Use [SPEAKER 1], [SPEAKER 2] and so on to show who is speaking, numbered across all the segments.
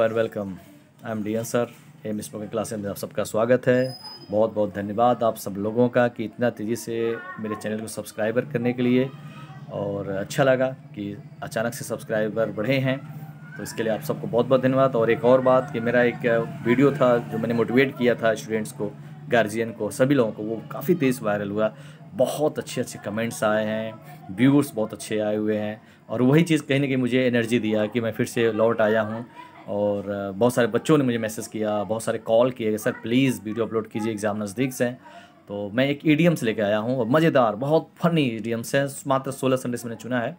[SPEAKER 1] और welcome I am D N sir M spoken class में आप सबका स्वागत है बहुत बहुत धन्यवाद आप सब लोगों का कि इतना तेज़ी से मेरे चैनल को सब्सक्राइबर करने के लिए और अच्छा लगा कि अचानक से सब्सक्राइबर बढ़े हैं तो इसके लिए आप सबको बहुत बहुत धन्यवाद और एक और बात कि मेरा एक वीडियो था जो मैंने मोटिवेट किया था स्टूडेंट्स को गार्जियन को सभी लोगों को वो काफ़ी तेज़ वायरल हुआ बहुत अच्छे अच्छे कमेंट्स आए हैं व्यूअर्स बहुत अच्छे आए हुए हैं और वही चीज़ कहीं ना कहीं मुझे एनर्जी दिया कि मैं फिर से लौट आया हूँ और बहुत सारे बच्चों ने मुझे मैसेज किया बहुत सारे कॉल किए सर प्लीज़ वीडियो अपलोड कीजिए एग्ज़ाम नज़दीक से तो मैं एक ईडियम्स e लेके आया हूँ और मज़ेदार बहुत फनी ईडियम्स e हैं मात्र सोलह सन्डेस से मैंने चुना है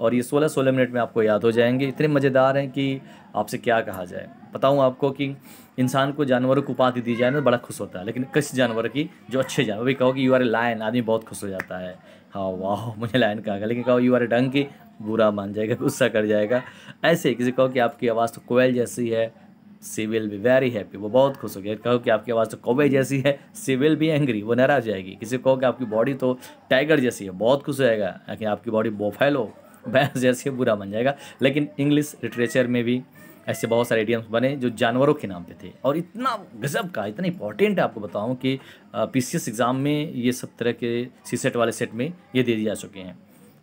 [SPEAKER 1] और ये सोलह सोलह मिनट में आपको याद हो जाएंगे इतने मज़ेदार हैं कि आपसे क्या कहा जाए बताऊँ आपको कि इंसान को जानवरों को उपाधि दी जाए ना बड़ा खुश होता है लेकिन किस जानवर की जो अच्छे जानवर भी कहो कि यू आर ए लाइन आदमी बहुत खुश हो जाता है हाँ वाह मुझे लाइन कहा गया लेकिन कहो यू आर ए डंग की बुरा मान जाएगा गुस्सा कर जाएगा ऐसे ही किसी कहो कि आपकी आवाज़ तो कोयल जैसी है she will be very happy वो बहुत खुश हो गया कहो कि आपकी आवाज़ तो कोबे जैसी है सी विल बी एंग्री वो नाराज जाएगी किसी कहो कि आपकी बॉडी तो टाइगर जैसी है बहुत खुश जाएगा लेकिन आपकी बॉडी बोफेलो भैंस जैसी बुरा बन जाएगा लेकिन इंग्लिश लिटरेचर में भी ऐसे बहुत सारे एडियम्स बने जो जानवरों के नाम पे थे और इतना गजब का इतना इंपॉर्टेंट आपको बताऊं कि पीसीएस एग्ज़ाम में ये सब तरह के सी सेट वाले सेट में ये दे दिए जा चुके हैं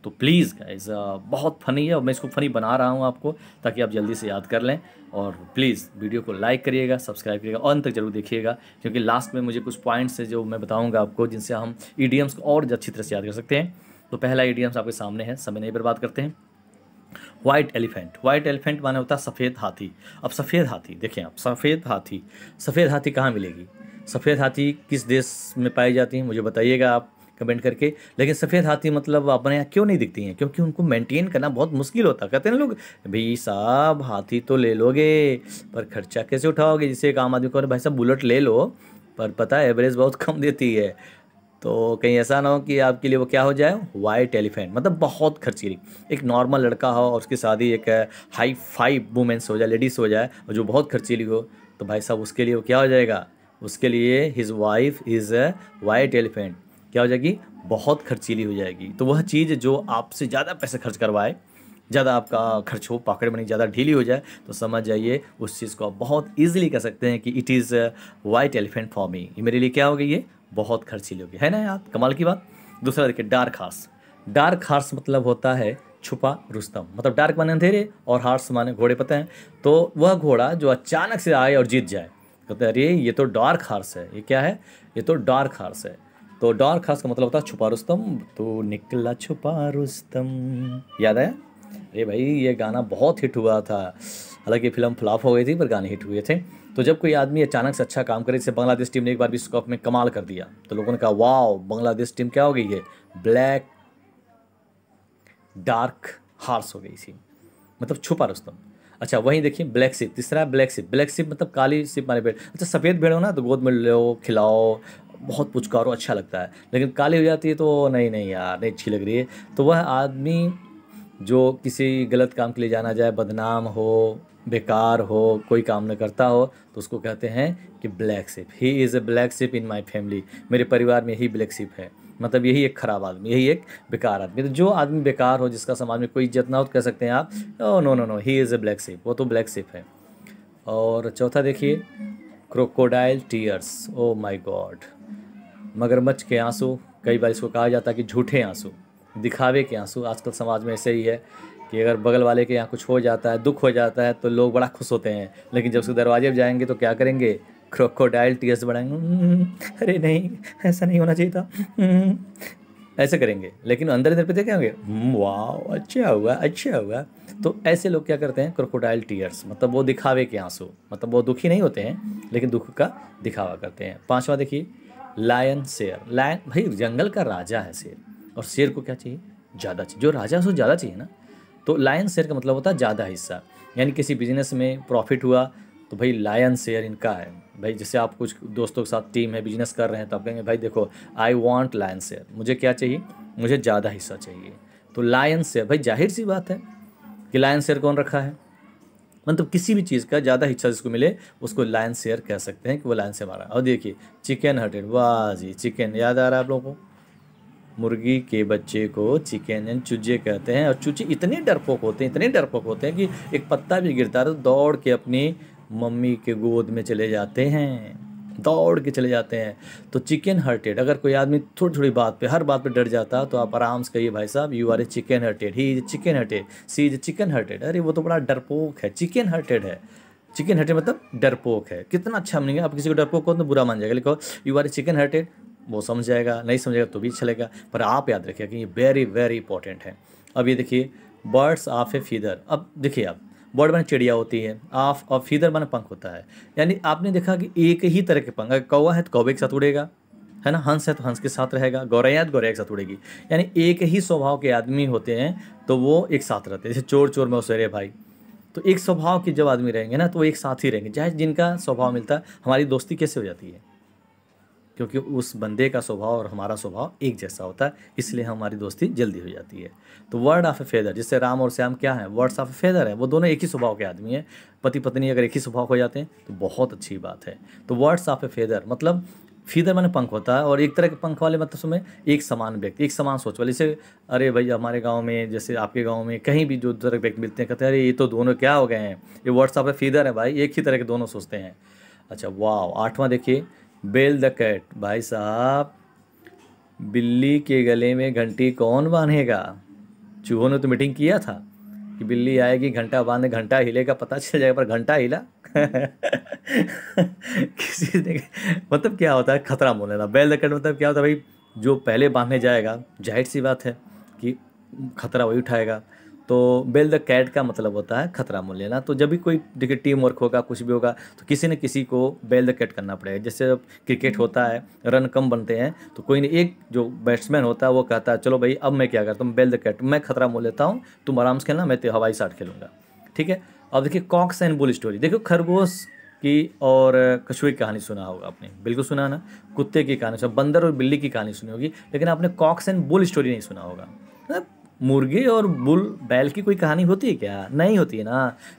[SPEAKER 1] तो प्लीज़ गाइज uh, बहुत फ़नी है और मैं इसको फ़नी बना रहा हूँ आपको ताकि आप जल्दी से याद कर लें और प्लीज़ वीडियो को लाइक करिएगा सब्सक्राइब करिएगा और अंत तक जरूर देखिएगा क्योंकि लास्ट में मुझे कुछ पॉइंट्स हैं जो मैं बताऊँगा आपको जिनसे हम ई को और अच्छी तरह से याद कर सकते हैं तो पहला ई आपके सामने है समय नहीं बर्बाद करते हैं व्हाइट एलिफेंट व्हाइट एलिफेंट माने होता है सफ़ेद हाथी अब सफ़ेद हाथी देखें आप सफ़ेद हाथी सफ़ेद हाथी कहाँ मिलेगी सफ़ेद हाथी किस देश में पाई जाती है मुझे बताइएगा आप कमेंट करके लेकिन सफ़ेद हाथी मतलब अपने यहाँ क्यों नहीं दिखती हैं क्योंकि उनको मेंटेन करना बहुत मुश्किल होता कहते हैं लोग भाई साहब हाथी तो ले लोगे पर खर्चा कैसे उठाओगे जिसे एक आम आदमी को भाई साहब बुलेट ले लो पर पता है एवरेज बहुत कम देती है तो कहीं ऐसा ना हो कि आपके लिए वो क्या हो जाए वाइट एलिफेंट मतलब बहुत खर्चीली एक नॉर्मल लड़का हो और उसकी शादी एक हाई फाइव वुमेंस हो जाए लेडीज़ हो जाए और जो बहुत खर्चीली हो तो भाई साहब उसके लिए वो क्या हो जाएगा उसके लिए his wife is a white elephant क्या हो जाएगी बहुत खर्चीली हो जाएगी तो वह चीज़ जो आपसे ज़्यादा पैसे खर्च करवाए ज़्यादा आपका खर्च हो पॉकेट मनी ज़्यादा ढीली हो जाए तो समझ जाइए उस चीज़ को आप बहुत ईजिली कह सकते हैं कि it is white elephant for me ये मेरे लिए क्या हो गई ये बहुत खर्चीली होगी है ना यार कमाल की बात दूसरा देखिए डार्क हार्स डार्क हार्स मतलब होता है छुपा रुस्तम मतलब डार्क माने अंधेरे और हार्स माने घोड़े पता हैं तो वह घोड़ा जो अचानक से आए और जीत जाए कहते तो अरे ये तो डार्क हार्स है ये क्या है ये तो डार्क हार्स है तो डॉन खास का मतलब होता है छुपा रुस्तम तो निकला छुपा रुस्तम याद है अरे भाई ये गाना बहुत हिट हुआ था हालांकि फिल्म फ्लॉप हो गई थी पर गाने हिट हुए थे तो जब कोई आदमी अचानक से अच्छा काम करे जैसे बांग्लादेश टीम ने एक बार विश्व कप में कमाल कर दिया तो लोगों ने कहा वाओ बांग्लादेश टीम क्या हो गई है ब्लैक डार्क हार्स हो गई थी मतलब छुपा रुस्तम अच्छा वहीं देखिए ब्लैक सिप तीसरा ब्लैक सिप ब्लैक सिप मतलब काली सिप माने भेड़ अच्छा सफ़ेद भेड़ हो ना तो गोद में लो खिलाओ बहुत पुचकारो अच्छा लगता है लेकिन काली हो जाती है तो नहीं नहीं यार नहीं अच्छी लग रही है तो वह आदमी जो किसी गलत काम के लिए जाना जाए बदनाम हो बेकार हो कोई काम न करता हो तो उसको कहते हैं कि black sheep he is a black sheep in my family मेरे परिवार में यही ब्लैक सिप है मतलब यही एक ख़राब आदमी यही एक बेकार आदमी तो जो आदमी बेकार हो जिसका समाज में कोई इज्जत ना हो तो कह सकते हैं आप no no no he is a black sheep वो तो ब्लैक सिप है और चौथा देखिए crocodile tears oh my god मगरमच्छ के आंसू कई बार इसको कहा जाता है कि झूठे आंसू दिखावे के आंसू आजकल समाज में ऐसे ही है कि अगर बगल वाले के यहाँ कुछ हो जाता है दुख हो जाता है तो लोग बड़ा खुश होते हैं लेकिन जब उसके दरवाजे पर जाएंगे तो क्या करेंगे क्रोकोडाइल टीयर्स बढ़ाएंगे अरे नहीं ऐसा नहीं होना चाहिए था ऐसे करेंगे लेकिन अंदर अंदर पे देखेंगे होंगे हम्म, वाह अच्छा हुआ अच्छा हुआ तो ऐसे लोग क्या करते हैं क्रोकोडाइल टीयर्स मतलब वो दिखावे के आंसू मतलब वो दुखी नहीं होते हैं लेकिन दुख का दिखावा करते हैं पाँचवा देखिए लायन शेर लायन भाई जंगल का राजा है शेर और शेर को क्या चाहिए ज़्यादा चाहिए जो राजा है उसको ज़्यादा चाहिए ना तो लायन शेयर का मतलब होता है ज़्यादा हिस्सा यानी किसी बिजनेस में प्रॉफिट हुआ तो भाई लायन शेयर इनका है भाई जैसे आप कुछ दोस्तों के साथ टीम है बिजनेस कर रहे हैं तो आप कहेंगे भाई देखो आई वॉन्ट लाइन शेयर मुझे क्या चाहिए मुझे ज़्यादा हिस्सा चाहिए तो लाइन शेयर भाई जाहिर सी बात है कि लाइन शेयर कौन रखा है मतलब किसी भी चीज़ का ज़्यादा हिस्सा जिसको मिले उसको लाइन शेयर कह सकते हैं कि वो लाइन से मारा और देखिए चिकन हटेड वाह जी चिकन याद आ रहा है आप लोगों को मुर्गी के बच्चे को चिकन एंड चूजे कहते हैं और चूजे इतने डरपोक होते हैं इतने डरपोक होते हैं कि एक पत्ता भी गिरता है तो दौड़ के अपनी मम्मी के गोद में चले जाते हैं दौड़ के चले जाते हैं तो चिकन हर्टेड अगर कोई आदमी थोड़ी थोड़ी बात पे हर बात पे डर जाता तो आप आराम से कहिए भाई साहब you are a chicken hearted he is chicken hearted she is chicken hearted अरे वो तो बड़ा डरपोक है चिकन हर्टेड है चिकन हर्टेड मतलब डरपोक है कितना अच्छा बनेंगे आप किसी को डरपोक हो तो बुरा मान जाएगा लिखो you are a chicken hearted वो समझ जाएगा नहीं समझेगा तो भी चलेगा अच्छा पर आप याद रखिए कि ये वेरी वेरी इंपॉर्टेंट है अब ये देखिए बर्ड्स ऑफ ए फीदर अब देखिए आप बर्ड मैंने चिड़िया होती है आफ और फीदर मैंने पंख होता है यानी आपने देखा कि एक ही तरह के पंख अगर कौवा है तो कौवे के साथ उड़ेगा है ना हंस है तो हंस के साथ रहेगा गौरैया तो गौरैया के साथ उड़ेगी यानी एक ही स्वभाव के आदमी होते हैं तो वो एक साथ रहते हैं जैसे चोर चोर में उसे भाई तो एक स्वभाव के जब आदमी रहेंगे ना तो वो एक साथ ही रहेंगे चाहे जिनका स्वभाव मिलता है हमारी दोस्ती कैसे हो जाती है क्योंकि उस बंदे का स्वभाव और हमारा स्वभाव एक जैसा होता है इसलिए हमारी दोस्ती जल्दी हो जाती है तो वर्ड ऑफ ए फेदर जिससे राम और श्याम क्या है वर्ड्स ऑफ ए फेदर है वो दोनों एक ही स्वभाव के आदमी हैं पति पत्नी अगर एक ही स्वभाव हो जाते हैं तो बहुत अच्छी बात है तो वर्ड्स ऑफ ए फेदर मतलब फीदर मैंने पंख होता है और एक तरह के पंख वाले मतलब उसमें एक समान व्यक्ति एक समान सोच वाले जैसे अरे भाई हमारे गांव में जैसे आपके गांव में कहीं भी जो तरह के व्यक्ति मिलते हैं कहते हैं अरे ये तो दोनों क्या हो गए हैं ये व्हाट्सअप है फीदर है भाई एक ही तरह के दोनों सोचते हैं अच्छा वाह आठवां देखिए बेल द कैट भाई साहब बिल्ली के गले में घंटी कौन बांधेगा चूहों ने तो मीटिंग किया था कि बिल्ली आएगी घंटा बांधे घंटा हिलेगा पता चल जाएगा पर घंटा हिला किसी ने मतलब क्या होता है खतरा मोल लेना बेल द कैट मतलब क्या होता है भाई जो पहले बांधने जाएगा जाहिर सी बात है कि खतरा वही उठाएगा तो बेल द कैट का मतलब होता है खतरा मोल लेना तो जब भी कोई देखिए टीम वर्क होगा कुछ भी होगा तो किसी न किसी को बेल द कैट करना पड़ेगा जैसे जब क्रिकेट हम्म। होता है रन कम बनते हैं तो कोई एक जो बैट्समैन होता है वो कहता है चलो भाई अब मैं क्या करता हूँ बेल द कैट मैं खतरा मोल लेता हूँ तुम आराम से खेलना मैं तो हवाई साठ खेलूँगा ठीक है अब देखिए कॉक्स एंड बुल स्टोरी देखो खरगोश की और कछुए की कहानी सुना होगा आपने बिल्कुल सुना ना कुत्ते की कहानी सुना बंदर और बिल्ली की कहानी सुनी होगी लेकिन आपने कॉक्स एंड बुल स्टोरी नहीं सुना होगा मतलब मुर्गी और बुल बैल की कोई कहानी होती है क्या नहीं होती है ना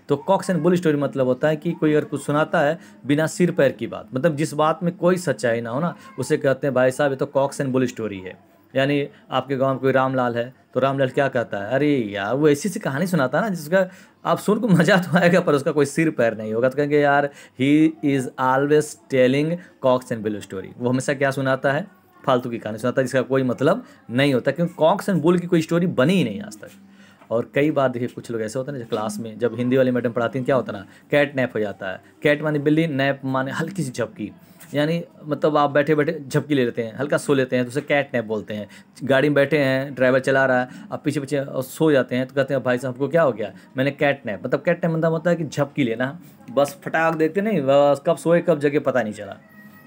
[SPEAKER 1] तो कॉक्स एंड बुल स्टोरी मतलब होता है कि कोई अगर कुछ सुनाता है बिना सिर पैर की बात मतलब जिस बात में कोई सच्चाई ना हो ना उसे कहते हैं भाई साहब ये तो कॉक्स एंड बुल स्टोरी है यानी आपके गांव में कोई रामलाल है तो रामलाल क्या कहता है अरे यार वो ऐसी सी कहानी सुनाता है ना जिसका आप सुन को मज़ा तो आएगा पर उसका कोई सिर पैर नहीं होगा तो कहेंगे यार he is always telling cocks and bull story वो हमेशा क्या सुनाता है फालतू की कहानी सुनाता है जिसका कोई मतलब नहीं होता क्योंकि कॉक्स एंड बुल की कोई स्टोरी बनी ही नहीं आज तक और कई बार देखिए कुछ लोग ऐसे होते हैं ना क्लास में जब हिंदी वाली मैडम पढ़ाती हैं क्या होता ना कैट नैप हो जाता है कैट माने बिल्ली नैप माने हल्की सी झपकी यानी मतलब आप बैठे बैठे झपकी ले लेते हैं हल्का सो लेते हैं तो उसे कैट नैप बोलते हैं गाड़ी में बैठे हैं ड्राइवर चला रहा है आप पीछे पीछे और सो जाते हैं तो कहते हैं भाई साहब आपको क्या हो गया मैंने कैट नैप मतलब कैट नैप मतलब होता है कि झपकी लेना बस फटाक देखते नहीं बस कब सोए कब जगह पता नहीं चला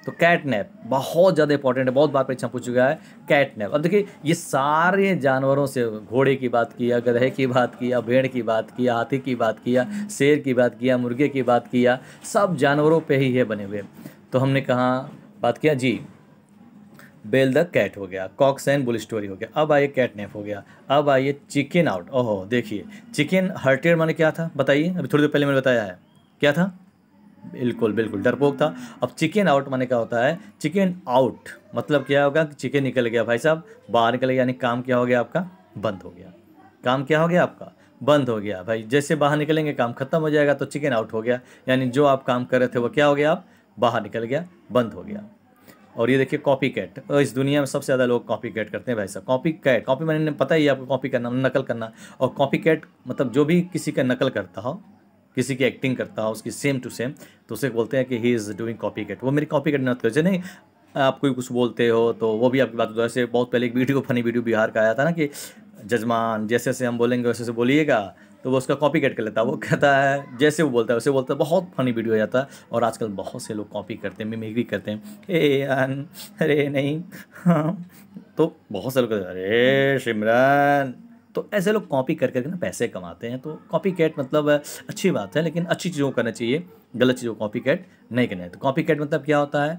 [SPEAKER 1] तो कैटनैप बहुत ज़्यादा इंपॉर्टेंट है बहुत बार परीक्षा पूछ चुका है कैटनैप अब देखिए ये सारे जानवरों से घोड़े की बात किया गधे की बात किया भेड़ की बात किया हाथी की बात किया शेर की बात किया मुर्गे की बात किया सब जानवरों पे ही है बने हुए तो हमने कहा बात किया जी बेल द कैट हो गया कॉक्स एंड बुल स्टोरी हो गया अब आइए कैट हो गया अब आइए चिकन आउट ओहो देखिए चिकन हर्टेड माने क्या था बताइए अभी थोड़ी देर पहले मैंने बताया है क्या था बिल्कुल बिल्कुल डरपोक था अब चिकन आउट माने क्या होता है चिकन आउट मतलब क्या होगा कि चिकन निकल गया भाई साहब बाहर निकल गया यानी काम क्या हो गया आपका बंद हो गया काम क्या हो गया आपका बंद हो गया भाई जैसे बाहर निकलेंगे काम खत्म हो जाएगा तो चिकन आउट हो गया यानी जो आप काम कर रहे थे वो क्या हो गया आप बाहर निकल गया बंद हो गया और ये देखिए कॉपी कैट इस दुनिया में सबसे ज़्यादा लोग कॉपी कैट करते हैं भाई साहब कॉपी कैट कॉपी मैंने पता ही आपको कॉपी करना नकल करना और कॉपी कैट मतलब जो भी किसी का नकल करता हो किसी की एक्टिंग करता हो उसकी सेम टू सेम तो उसे बोलते हैं कि he is doing copy cat वो मेरी कॉपी कट नहीं करते नहीं आप कोई कुछ बोलते हो तो वो भी आपकी बात होता है ऐसे बहुत पहले एक वीडियो फनी वीडियो बिहार का आया था ना कि जजमान जैसे जैसे हम बोलेंगे वैसे वैसे बोलिएगा तो वो उसका कॉपी कट कर लेता है वो कहता है जैसे वो बोलता है वैसे बोलता है बहुत फनी वीडियो हो जाता है और आजकल बहुत से लोग कॉपी करते हैं मिमिक्री करते हैं ए अरे नहीं हाँ तो बहुत से लोग अरे सिमरन तो ऐसे लोग कॉपी कर करके ना पैसे कमाते हैं तो कॉपी कैट मतलब अच्छी बात है लेकिन अच्छी चीज़ों को करना चाहिए गलत चीज़ों को कॉपी कैट नहीं करना है तो कॉपी कैट मतलब क्या होता है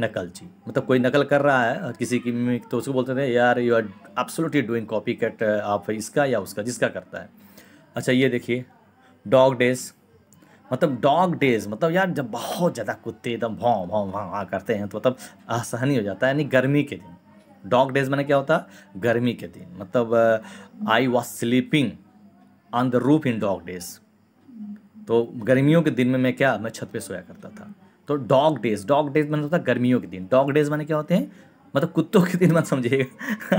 [SPEAKER 1] नकल जी मतलब कोई नकल कर रहा है किसी की मिमिक तो उसको बोलते थे यार you are absolutely doing copy cat आप इसका या उसका जिसका करता है अच्छा ये देखिए डॉग डेज मतलब डॉग डेज मतलब यार जब बहुत ज़्यादा कुत्ते एकदम भाव भाव भाव करते हैं तो मतलब आसानी हो जाता है यानी गर्मी के दिन डॉग डेज मैंने क्या होता गर्मी के दिन मतलब I was sleeping on the roof in dog days तो गर्मियों के दिन में मैं क्या मैं छत पे सोया करता था तो डॉग डेज डॉग डेज मैंने होता गर्मियों के दिन डॉग डेज मैंने क्या होते हैं मतलब कुत्तों के दिन मत समझिएगा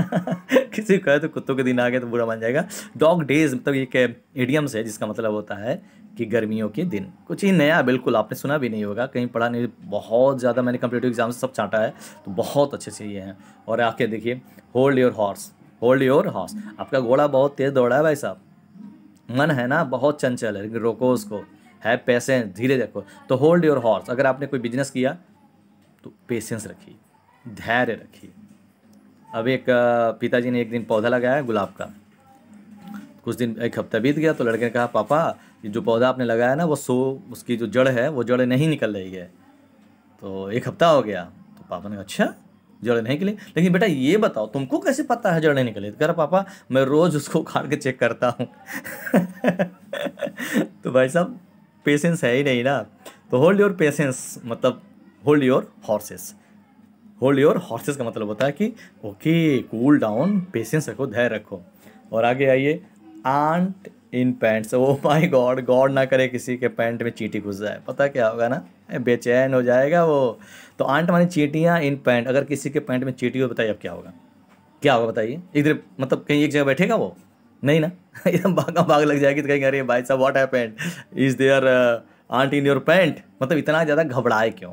[SPEAKER 1] किसी को कहे तो कुत्तों के दिन आ गए तो बुरा मान जाएगा डॉग डेज मतलब एक एडियम्स है जिसका मतलब होता है कि गर्मियों के दिन कुछ ही नया बिल्कुल आपने सुना भी नहीं होगा कहीं पढ़ा नहीं बहुत ज़्यादा मैंने कंपिटेटिव एग्जाम सब चाटा है तो बहुत अच्छे से ये हैं और आके देखिए hold your horse hold your horse आपका घोड़ा बहुत तेज़ दौड़ा है भाई साहब मन है ना बहुत चंचल है लेकिन रोको उसको है पैसे धीरे रखो तो होल्ड योर हॉर्स अगर आपने कोई बिजनेस किया तो पेशेंस रखिए धैर्य रखिए अब एक पिताजी ने एक दिन पौधा लगाया गुलाब का कुछ दिन एक हफ्ता बीत गया तो लड़के ने कहा पापा जो पौधा आपने लगाया ना वो सो उसकी जो जड़ है वो जड़ नहीं निकल रही है तो एक हफ्ता हो गया तो पापा ने अच्छा जड़ नहीं निकली लेकिन बेटा ये बताओ तुमको कैसे पता है जड़ नहीं निकली तो कह रहा पापा मैं रोज़ उसको उखाड़ के चेक करता हूँ तो भाई साहब पेशेंस है ही नहीं ना तो होल्ड योर पेशेंस मतलब hold your horses hold your horses का मतलब होता है कि ओके कूल डाउन पेशेंस रखो धैर्य रखो और आगे आइए ant in pants oh my god god ना करे किसी के पैंट में चीटी घुस जाए पता क्या होगा ना बेचैन हो जाएगा वो तो आंट मानी चीटियाँ इन पैंट अगर किसी के पैंट में चीटी हो बताइए अब क्या होगा क्या होगा बताइए इधर मतलब कहीं एक जगह बैठेगा वो नहीं ना एकदम भागा भाग लग जाएगी तो कहीं अरे भाई साहब वॉट है pant is there ant in your pant मतलब इतना ज़्यादा घबराए क्यों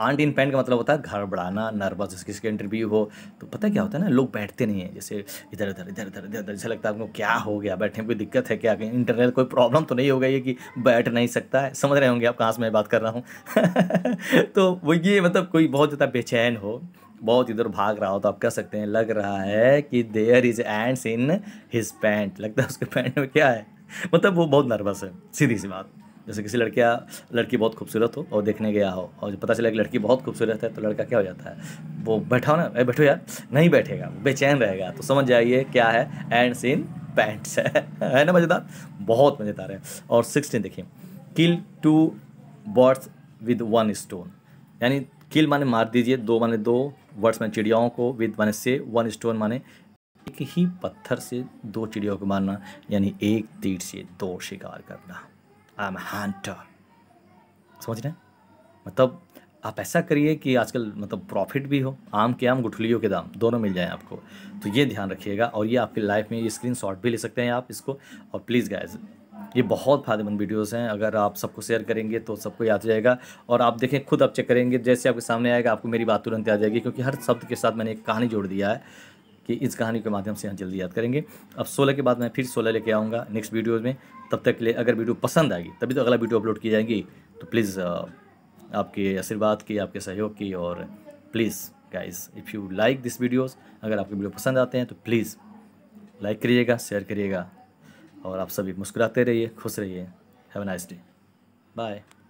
[SPEAKER 1] आंट इन पैंट का मतलब होता है घर बढ़ाना नर्वस जैसे किसी का इंटरव्यू हो तो पता क्या होता है ना लोग बैठते नहीं है जैसे इधर उधर इधर उधर इधर उधर जैसे लगता है आपको क्या हो गया बैठने में कोई दिक्कत है क्या इंटरनल कोई प्रॉब्लम तो नहीं हो गई है कि बैठ नहीं सकता है समझ रहे होंगे आप कहाँ से मैं बात कर रहा हूँ तो वो ये मतलब कोई बहुत ज़्यादा बेचैन हो बहुत इधर भाग रहा हो तो आप कह सकते हैं लग रहा है कि there is ants in his pant लगता है उसके पैंट में क्या है मतलब वो बहुत नर्वस है सीधी सी बात जैसे किसी लड़किया लड़की बहुत खूबसूरत हो और देखने गया हो और पता चला कि लड़की बहुत खूबसूरत है तो लड़का क्या हो जाता है वो बैठा हो ना अरे बैठो यार नहीं बैठेगा बेचैन रहेगा तो समझ जाइए क्या है एंड सीन पैंट्स है है ना मज़ेदार बहुत मज़ेदार है और सिक्सटीन देखिए kill two birds with one stone यानी किल माने मार दीजिए दो माने दो वर्ड्स माने चिड़ियाओं को विद माने से वन स्टोन माने एक ही पत्थर से दो चिड़ियों को मारना यानी एक तीर से दो शिकार करना आई एम हंटर समझ रहे हैं मतलब आप ऐसा करिए कि आजकल मतलब प्रॉफिट भी हो आम के आम गुठलियों के दाम दोनों मिल जाएं आपको तो ये ध्यान रखिएगा और ये आपकी लाइफ में ये स्क्रीन शॉट भी ले सकते हैं आप इसको और प्लीज़ गाइज ये बहुत फायदेमंद वीडियोस हैं अगर आप सबको शेयर करेंगे तो सबको याद जाएगा और आप देखें खुद आप चेक करेंगे जैसे आपके सामने आएगा आपको मेरी बात तुरंत याद जाएगी क्योंकि हर शब्द के साथ मैंने एक कहानी जोड़ दिया है कि इस कहानी के माध्यम से हम जल्दी याद करेंगे अब सोलह के बाद मैं फिर सोलह लेके आऊँगा नेक्स्ट वीडियोज़ में तब तक के लिए अगर वीडियो पसंद आएगी तभी तो अगला वीडियो अपलोड की जाएगी तो प्लीज़ आपके आशीर्वाद की आपके सहयोग की और please guys if you like this videos अगर आपके वीडियो पसंद आते हैं तो प्लीज़ लाइक करिएगा शेयर करिएगा और आप सभी मुस्कुराते रहिए खुश रहिए हैव नाइस डे बाय